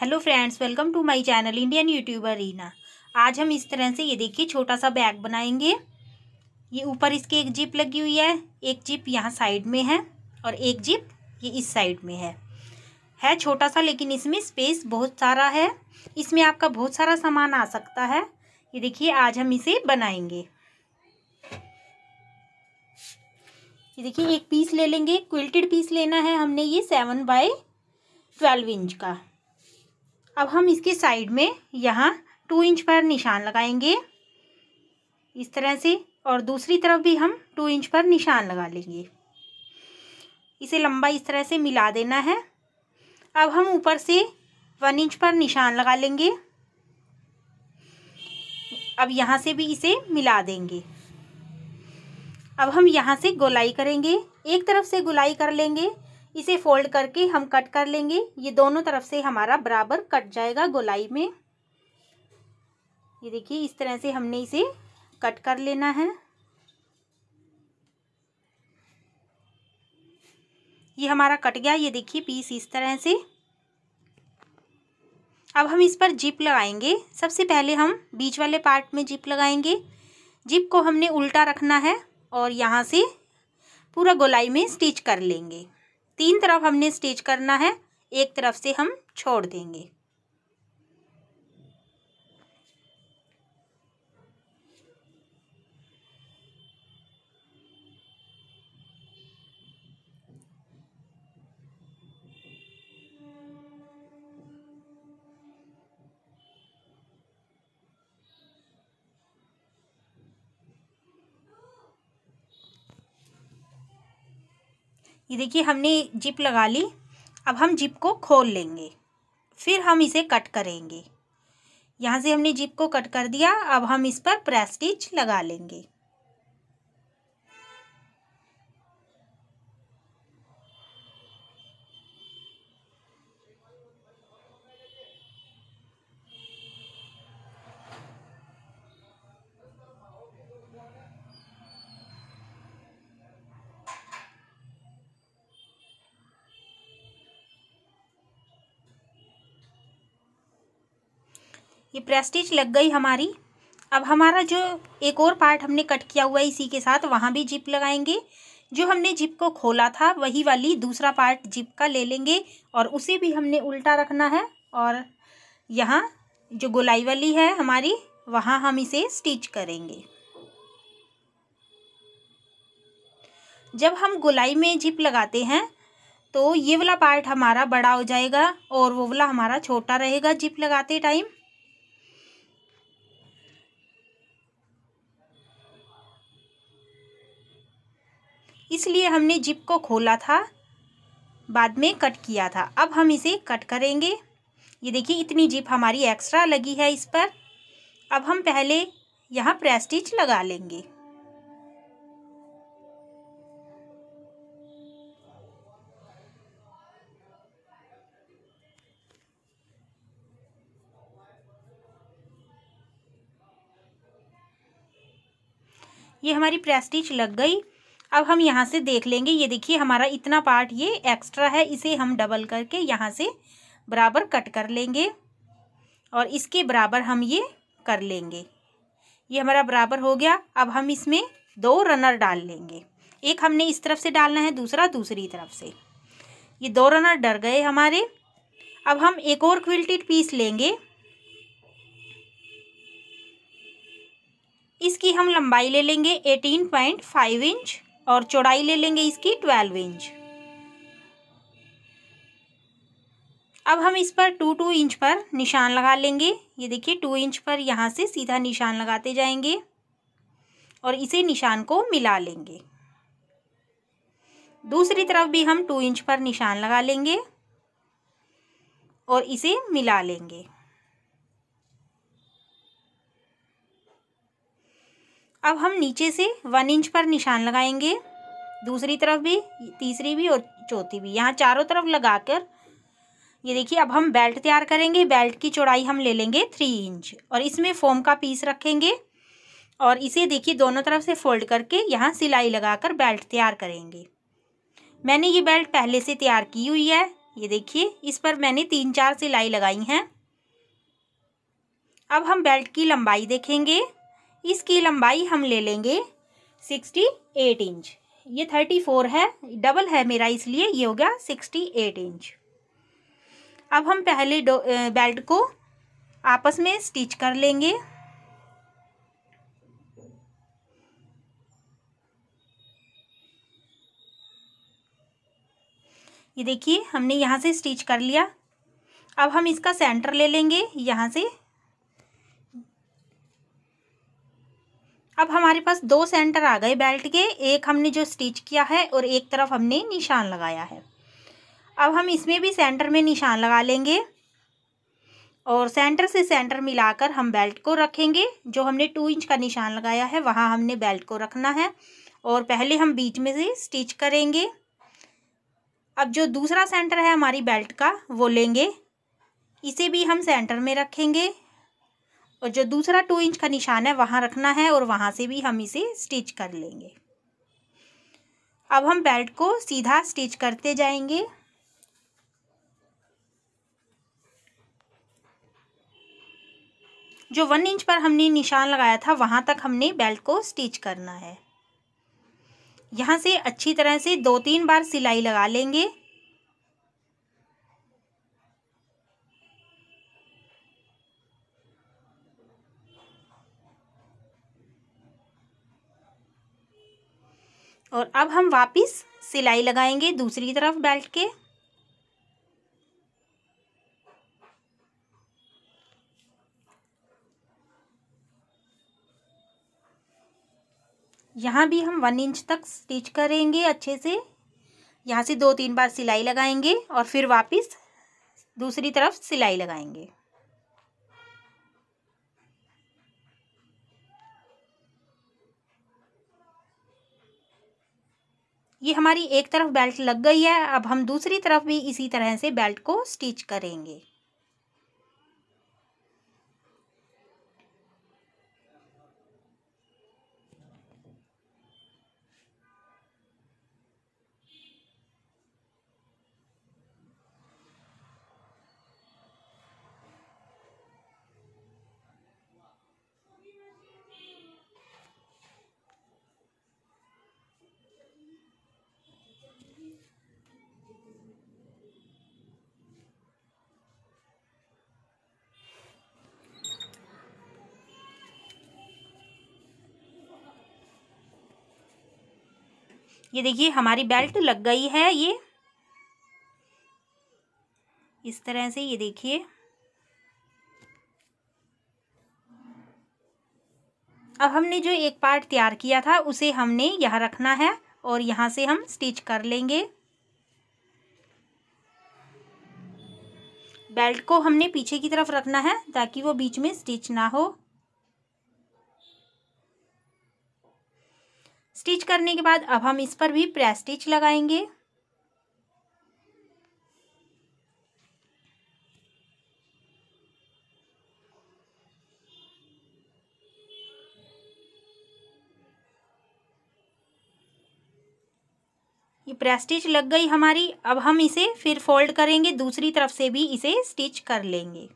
hello friends welcome to my channel Indian YouTuber Reena आज हम इस तरह से ये देखिए छोटा सा बैग बनाएंगे ये ऊपर इसके एक जिप लगी हुई है एक जिप यहाँ साइड में है और एक जिप ये इस साइड में है है छोटा सा लेकिन इसमें स्पेस बहुत सारा है इसमें आपका बहुत सारा सामान आ सकता है ये देखिए आज हम इसे बनाएंगे ये देखिए एक पीस ले लेंगे क्विल्टेड पीस लेना है हमने ये सेवन बाय ट्वेल्व इंच का अब हम इसके साइड में यहाँ टू इंच पर निशान लगाएंगे इस तरह से और दूसरी तरफ भी हम टू इंच पर निशान लगा लेंगे इसे लंबा इस तरह से मिला देना है अब हम ऊपर से वन इंच पर निशान लगा लेंगे अब यहाँ से भी इसे मिला देंगे अब हम यहाँ से गोलाई करेंगे एक तरफ से गोलाई कर लेंगे इसे फोल्ड करके हम कट कर लेंगे ये दोनों तरफ से हमारा बराबर कट जाएगा गोलाई में ये देखिए इस तरह से हमने इसे कट कर लेना है ये हमारा कट गया ये देखिए पीस इस तरह से अब हम इस पर जिप लगाएंगे सबसे पहले हम बीच वाले पार्ट में जिप लगाएंगे जिप को हमने उल्टा रखना है और यहाँ से पूरा गोलाई में स्टिच कर लेंगे तीन तरफ हमने स्टिच करना है एक तरफ से हम छोड़ देंगे ये देखिए हमने जिप लगा ली अब हम जिप को खोल लेंगे फिर हम इसे कट करेंगे यहाँ से हमने जिप को कट कर दिया अब हम इस पर प्रेस्टिच लगा लेंगे ये प्रेस्टिज लग गई हमारी अब हमारा जो एक और पार्ट हमने कट किया हुआ है इसी के साथ वहाँ भी जिप लगाएंगे जो हमने जिप को खोला था वही वाली दूसरा पार्ट जिप का ले लेंगे और उसे भी हमने उल्टा रखना है और यहाँ जो गोलाई वाली है हमारी वहाँ हम इसे स्टिच करेंगे जब हम गोलाई में जिप लगाते हैं तो ये वाला पार्ट हमारा बड़ा हो जाएगा और वो वाला हमारा छोटा रहेगा जिप लगाते टाइम इसलिए हमने जिप को खोला था बाद में कट किया था अब हम इसे कट करेंगे ये देखिए इतनी जिप हमारी एक्स्ट्रा लगी है इस पर अब हम पहले यहाँ प्रेस्टिच लगा लेंगे ये हमारी प्रेस्टिच लग गई अब हम यहाँ से देख लेंगे ये देखिए हमारा इतना पार्ट ये एक्स्ट्रा है इसे हम डबल करके यहाँ से बराबर कट कर लेंगे और इसके बराबर हम ये कर लेंगे ये हमारा बराबर हो गया अब हम इसमें दो रनर डाल लेंगे एक हमने इस तरफ से डालना है दूसरा दूसरी तरफ से ये दो रनर डर गए हमारे अब हम एक और क्विल्टेड पीस लेंगे इसकी हम लंबाई ले लेंगे एटीन पॉइंट फाइव इंच और चौड़ाई ले लेंगे इसकी ट्वेल्व इंच अब हम इस पर टू टू इंच पर निशान लगा लेंगे ये देखिए टू इंच पर यहाँ से सीधा निशान लगाते जाएंगे और इसे निशान को मिला लेंगे दूसरी तरफ भी हम टू इंच पर निशान लगा लेंगे और इसे मिला लेंगे अब हम नीचे से वन इंच पर निशान लगाएंगे दूसरी तरफ भी तीसरी भी और चौथी भी यहाँ चारों तरफ लगाकर ये देखिए अब हम बेल्ट तैयार करेंगे बेल्ट की चौड़ाई हम ले लेंगे थ्री इंच और इसमें फोम का पीस रखेंगे और इसे देखिए दोनों तरफ से फोल्ड करके यहाँ सिलाई लगाकर बेल्ट तैयार करेंगे मैंने ये बेल्ट पहले से तैयार की हुई है ये देखिए इस पर मैंने तीन चार सिलाई लगाई हैं अब हम बेल्ट की लंबाई देखेंगे इसकी लंबाई हम ले लेंगे सिक्सटी एट इंच ये थर्टी फोर है डबल है मेरा इसलिए ये हो गया सिक्सटी एट इंच अब हम पहले बेल्ट को आपस में स्टिच कर लेंगे ये देखिए हमने यहाँ से स्टिच कर लिया अब हम इसका सेंटर ले लेंगे यहाँ से अब हमारे पास दो सेंटर आ गए बेल्ट के एक हमने जो स्टिच किया है और एक तरफ हमने निशान लगाया है अब हम इसमें भी सेंटर में निशान लगा लेंगे और सेंटर से सेंटर मिलाकर हम बेल्ट को रखेंगे जो हमने टू इंच का निशान लगाया है वहाँ हमने बेल्ट को रखना है और पहले हम बीच में से स्टिच करेंगे अब जो दूसरा सेंटर है हमारी बेल्ट का वो लेंगे इसे भी हम सेंटर में रखेंगे और जो दूसरा टू इंच का निशान है वहाँ रखना है और वहाँ से भी हम इसे स्टिच कर लेंगे अब हम बेल्ट को सीधा स्टिच करते जाएंगे जो वन इंच पर हमने निशान लगाया था वहाँ तक हमने बेल्ट को स्टिच करना है यहाँ से अच्छी तरह से दो तीन बार सिलाई लगा लेंगे और अब हम वापस सिलाई लगाएंगे दूसरी तरफ बेल्ट के यहाँ भी हम वन इंच तक स्टिच करेंगे अच्छे से यहाँ से दो तीन बार सिलाई लगाएंगे और फिर वापस दूसरी तरफ सिलाई लगाएंगे ये हमारी एक तरफ बेल्ट लग गई है अब हम दूसरी तरफ भी इसी तरह से बेल्ट को स्टिच करेंगे ये देखिए हमारी बेल्ट लग गई है ये इस तरह से ये देखिए अब हमने जो एक पार्ट तैयार किया था उसे हमने यहाँ रखना है और यहाँ से हम स्टिच कर लेंगे बेल्ट को हमने पीछे की तरफ रखना है ताकि वो बीच में स्टिच ना हो स्टिच करने के बाद अब हम इस पर भी प्रेस स्टिच लगाएंगे ये प्रेस स्टिच लग गई हमारी अब हम इसे फिर फोल्ड करेंगे दूसरी तरफ से भी इसे स्टिच कर लेंगे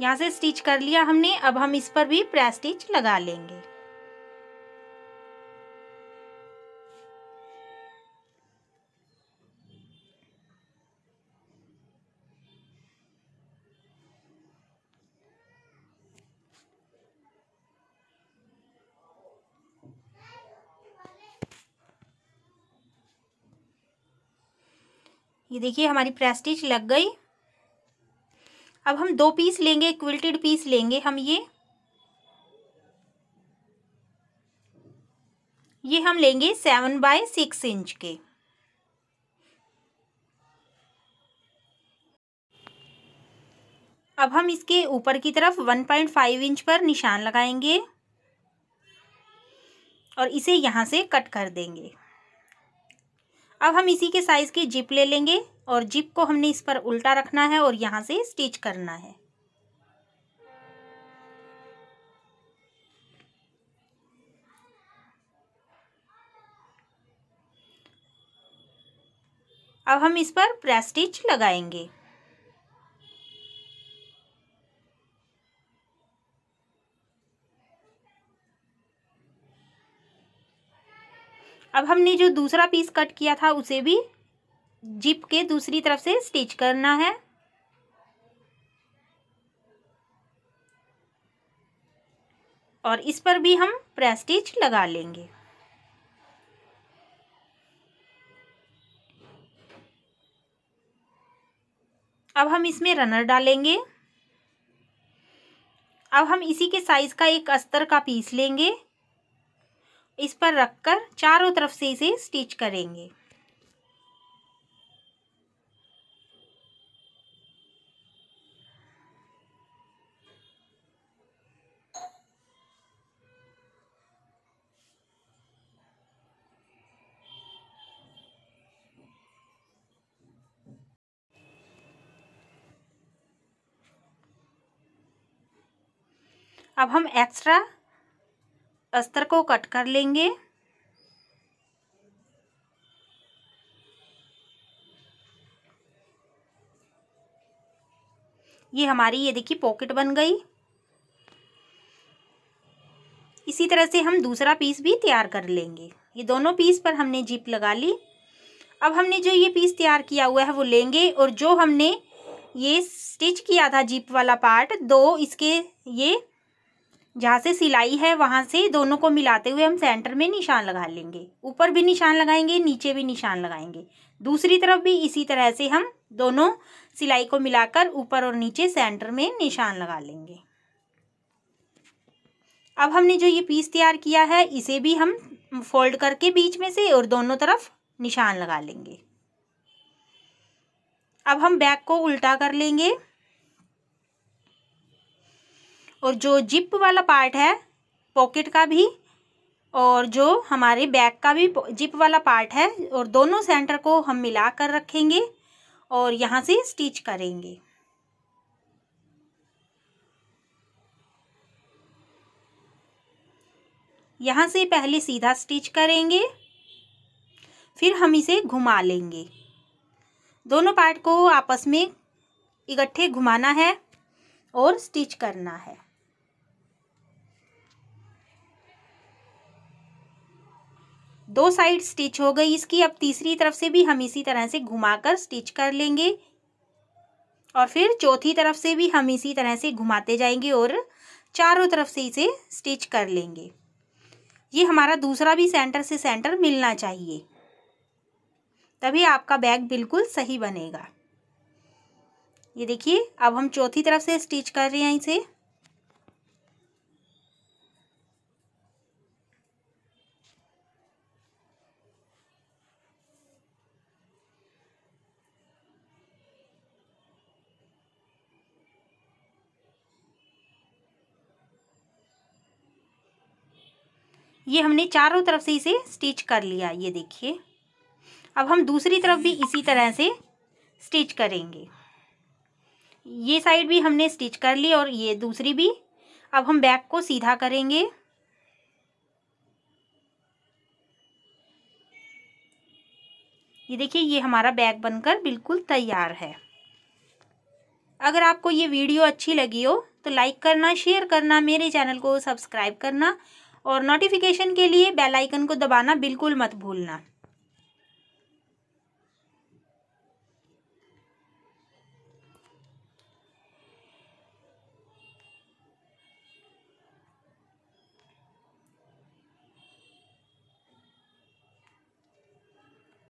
यहाँ से स्टिच कर लिया हमने अब हम इस पर भी प्रेस स्टिच लगा लेंगे ये देखिए हमारी प्रेस स्टिच लग गई अब हम दो पीस लेंगे क्विल्टेड पीस लेंगे हम ये ये हम लेंगे सेवन बाय सिक्स इंच के अब हम इसके ऊपर की तरफ वन पॉइंट फाइव इंच पर निशान लगाएंगे और इसे यहां से कट कर देंगे अब हम इसी के साइज़ के जिप ले लेंगे और जिप को हमने इस पर उल्टा रखना है और यहाँ से स्टिच करना है अब हम इस पर प्रेस स्टिच लगाएंगे अब हमने जो दूसरा पीस कट किया था उसे भी जिप के दूसरी तरफ से स्टिच करना है और इस पर भी हम प्रेस स्टिच लगा लेंगे अब हम इसमें रनर डालेंगे अब हम इसी के साइज का एक अस्तर का पीस लेंगे इस पर रखकर चारों तरफ से इसे स्टिच करेंगे अब हम एक्स्ट्रा अस्तर को कट कर लेंगे ये हमारी ये देखिए पॉकेट बन गई इसी तरह से हम दूसरा पीस भी तैयार कर लेंगे ये दोनों पीस पर हमने जीप लगा ली अब हमने जो ये पीस तैयार किया हुआ है वो लेंगे और जो हमने ये स्टिच किया था जीप वाला पार्ट दो इसके ये जहाँ से सिलाई है वहाँ से दोनों को मिलाते हुए हम सेंटर में निशान लगा लेंगे ऊपर भी निशान लगाएंगे नीचे भी निशान लगाएंगे दूसरी तरफ भी इसी तरह से हम दोनों सिलाई को मिलाकर ऊपर और नीचे सेंटर में निशान लगा लेंगे अब हमने जो ये पीस तैयार किया है इसे भी हम फोल्ड करके बीच में से और दोनों तरफ निशान लगा लेंगे अब हम बैक को उल्टा कर लेंगे और जो जिप वाला पार्ट है पॉकेट का भी और जो हमारे बैग का भी जिप वाला पार्ट है और दोनों सेंटर को हम मिला कर रखेंगे और यहाँ से स्टिच करेंगे यहाँ से पहले सीधा स्टिच करेंगे फिर हम इसे घुमा लेंगे दोनों पार्ट को आपस में इकट्ठे घुमाना है और स्टिच करना है दो साइड स्टिच हो गई इसकी अब तीसरी तरफ से भी हम इसी तरह से घुमाकर स्टिच कर लेंगे और फिर चौथी तरफ से भी हम इसी तरह से घुमाते जाएंगे और चारों तरफ से इसे स्टिच कर लेंगे ये हमारा दूसरा भी सेंटर से सेंटर मिलना चाहिए तभी आपका बैग बिल्कुल सही बनेगा ये देखिए अब हम चौथी तरफ से स्टिच कर रहे हैं इसे ये हमने चारों तरफ से इसे स्टिच कर लिया ये देखिए अब हम दूसरी तरफ भी इसी तरह से स्टिच करेंगे ये साइड भी हमने स्टिच कर ली और ये दूसरी भी अब हम बैक को सीधा करेंगे ये देखिए ये हमारा बैग बनकर बिल्कुल तैयार है अगर आपको ये वीडियो अच्छी लगी हो तो लाइक करना शेयर करना मेरे चैनल को सब्सक्राइब करना और नोटिफिकेशन के लिए बेल आइकन को दबाना बिल्कुल मत भूलना